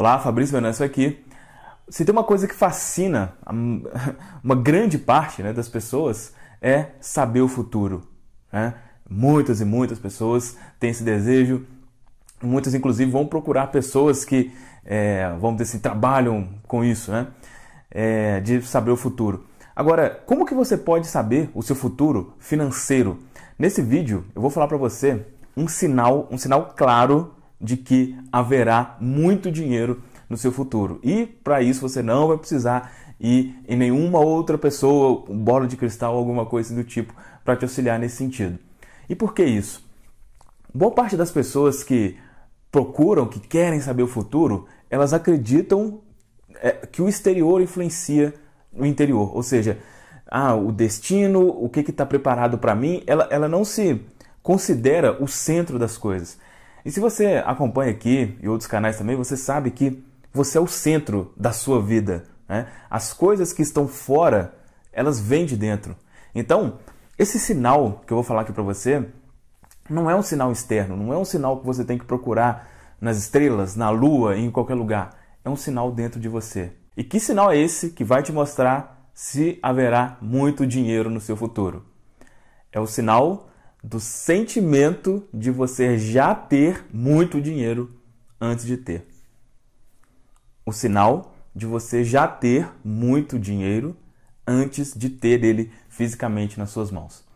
Olá, Fabrício Venâncio aqui. Se tem uma coisa que fascina uma grande parte né, das pessoas é saber o futuro. Né? Muitas e muitas pessoas têm esse desejo. Muitas, inclusive, vão procurar pessoas que, é, vamos dizer assim, trabalham com isso, né? É, de saber o futuro. Agora, como que você pode saber o seu futuro financeiro? Nesse vídeo, eu vou falar para você um sinal, um sinal claro de que haverá muito dinheiro no seu futuro. E para isso você não vai precisar ir em nenhuma outra pessoa, um bola de cristal, alguma coisa do tipo, para te auxiliar nesse sentido. E por que isso? Boa parte das pessoas que procuram, que querem saber o futuro, elas acreditam é, que o exterior influencia no interior. Ou seja, ah, o destino, o que está preparado para mim, ela, ela não se considera o centro das coisas. E se você acompanha aqui e outros canais também, você sabe que você é o centro da sua vida. Né? As coisas que estão fora, elas vêm de dentro. Então, esse sinal que eu vou falar aqui para você não é um sinal externo, não é um sinal que você tem que procurar nas estrelas, na lua, em qualquer lugar. É um sinal dentro de você. E que sinal é esse que vai te mostrar se haverá muito dinheiro no seu futuro? É o sinal do sentimento de você já ter muito dinheiro antes de ter. O sinal de você já ter muito dinheiro antes de ter ele fisicamente nas suas mãos.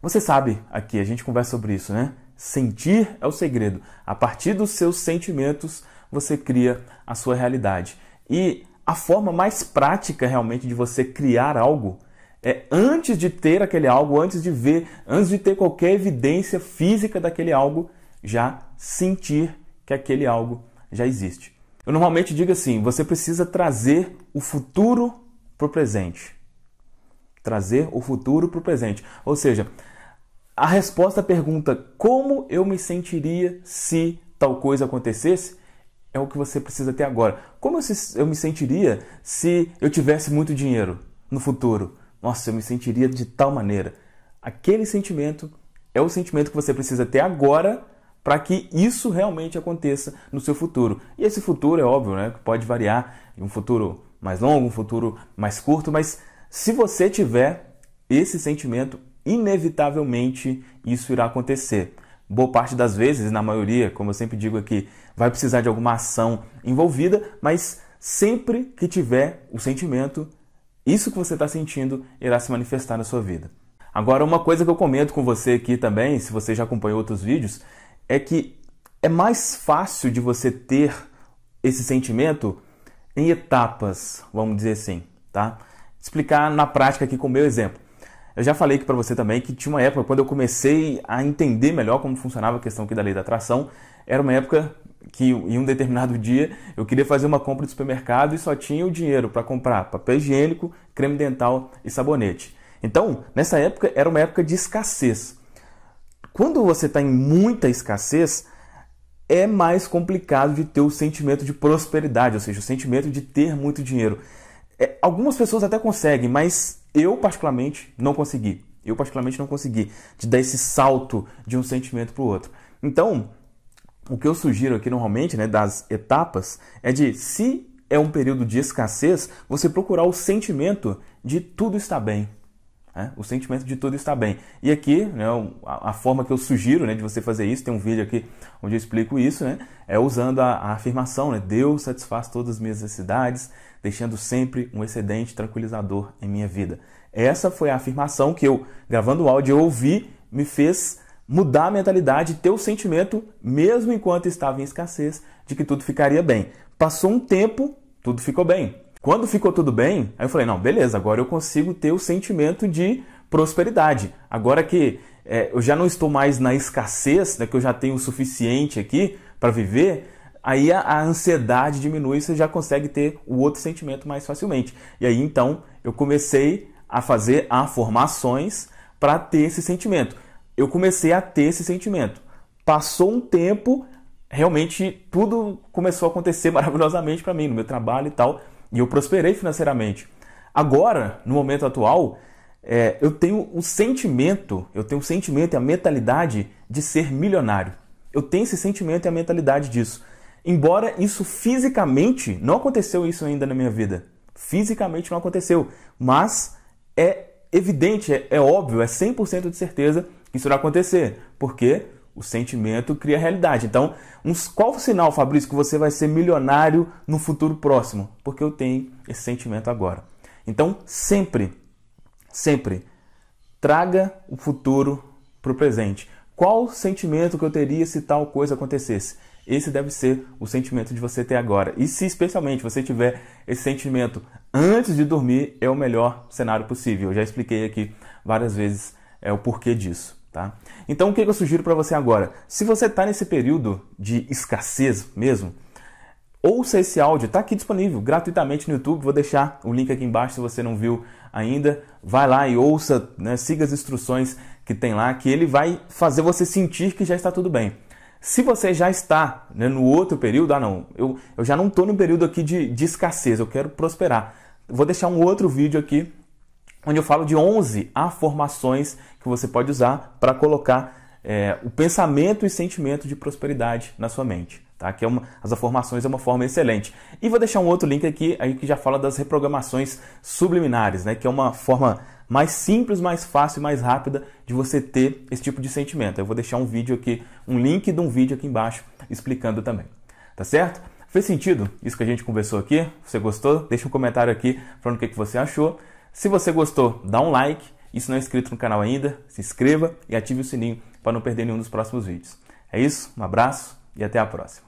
Você sabe aqui, a gente conversa sobre isso, né? Sentir é o segredo. A partir dos seus sentimentos, você cria a sua realidade. E a forma mais prática realmente de você criar algo é antes de ter aquele algo, antes de ver, antes de ter qualquer evidência física daquele algo, já sentir que aquele algo já existe. Eu normalmente digo assim: você precisa trazer o futuro para o presente. Trazer o futuro para o presente. Ou seja, a resposta à pergunta como eu me sentiria se tal coisa acontecesse é o que você precisa ter agora. Como eu, eu me sentiria se eu tivesse muito dinheiro no futuro? Nossa, eu me sentiria de tal maneira. Aquele sentimento é o sentimento que você precisa ter agora para que isso realmente aconteça no seu futuro. E esse futuro é óbvio, né? Pode variar um futuro mais longo, um futuro mais curto, mas se você tiver esse sentimento, inevitavelmente isso irá acontecer. Boa parte das vezes, na maioria, como eu sempre digo aqui, vai precisar de alguma ação envolvida, mas sempre que tiver o sentimento, isso que você está sentindo irá se manifestar na sua vida. Agora, uma coisa que eu comento com você aqui também, se você já acompanhou outros vídeos, é que é mais fácil de você ter esse sentimento em etapas, vamos dizer assim, tá? Explicar na prática aqui com o meu exemplo. Eu já falei aqui para você também que tinha uma época quando eu comecei a entender melhor como funcionava a questão aqui da lei da atração, era uma época que em um determinado dia eu queria fazer uma compra de supermercado e só tinha o dinheiro para comprar papel higiênico, creme dental e sabonete. Então, nessa época era uma época de escassez. Quando você está em muita escassez, é mais complicado de ter o sentimento de prosperidade, ou seja, o sentimento de ter muito dinheiro. É, algumas pessoas até conseguem, mas eu particularmente não consegui. Eu particularmente não consegui de dar esse salto de um sentimento para o outro. Então, o que eu sugiro aqui normalmente, né, das etapas, é de se é um período de escassez, você procurar o sentimento de tudo está bem. Né? O sentimento de tudo está bem. E aqui, né, a, a forma que eu sugiro né, de você fazer isso, tem um vídeo aqui onde eu explico isso, né, é usando a, a afirmação, né, Deus satisfaz todas as minhas necessidades, deixando sempre um excedente tranquilizador em minha vida. Essa foi a afirmação que eu, gravando o áudio, eu ouvi, me fez mudar a mentalidade, ter o sentimento, mesmo enquanto estava em escassez, de que tudo ficaria bem. Passou um tempo, tudo ficou bem. Quando ficou tudo bem, aí eu falei: não, beleza, agora eu consigo ter o sentimento de prosperidade. Agora que é, eu já não estou mais na escassez, né, que eu já tenho o suficiente aqui para viver, aí a, a, ansiedade diminui, e você já consegue ter o outro sentimento mais facilmente. E aí então eu comecei a fazer afirmações formações para ter esse sentimento eu comecei a ter esse sentimento. Passou um tempo, realmente tudo começou a acontecer maravilhosamente para mim, no meu trabalho e tal, e eu prosperei financeiramente. Agora, no momento atual, é, eu tenho um sentimento, eu tenho um sentimento e a mentalidade de ser milionário. Eu tenho esse sentimento e a mentalidade disso. Embora isso fisicamente não aconteceu isso ainda na minha vida. Fisicamente não aconteceu, mas é evidente, é, é óbvio, é 100% de certeza isso irá acontecer, porque o sentimento cria realidade. Então, qual o sinal, Fabrício, que você vai ser milionário no futuro próximo? Porque eu tenho esse sentimento agora. Então, sempre, sempre, traga o futuro para o presente. Qual o sentimento que eu teria se tal coisa acontecesse? Esse deve ser o sentimento de você ter agora. E se especialmente você tiver esse sentimento antes de dormir, é o melhor cenário possível. Eu já expliquei aqui várias vezes é, o porquê disso. Tá? Então, o que eu sugiro para você agora? Se você está nesse período de escassez mesmo, ouça esse áudio, está aqui disponível gratuitamente no YouTube. Vou deixar o link aqui embaixo se você não viu ainda. Vai lá e ouça, né? siga as instruções que tem lá, que ele vai fazer você sentir que já está tudo bem. Se você já está né, no outro período, ah não, eu, eu já não estou no período aqui de, de escassez, eu quero prosperar. Vou deixar um outro vídeo aqui onde eu falo de 11 afirmações que você pode usar para colocar é, o pensamento e sentimento de prosperidade na sua mente. Tá? Que é uma, as afirmações é uma forma excelente. E vou deixar um outro link aqui aí que já fala das reprogramações subliminares, né? que é uma forma mais simples, mais fácil, mais rápida de você ter esse tipo de sentimento. Eu vou deixar um vídeo aqui, um link de um vídeo aqui embaixo explicando também. Tá certo? Fez sentido isso que a gente conversou aqui? Você gostou? Deixa um comentário aqui falando o que você achou. Se você gostou, dá um like. E se não é inscrito no canal ainda, se inscreva e ative o sininho para não perder nenhum dos próximos vídeos. É isso, um abraço e até a próxima.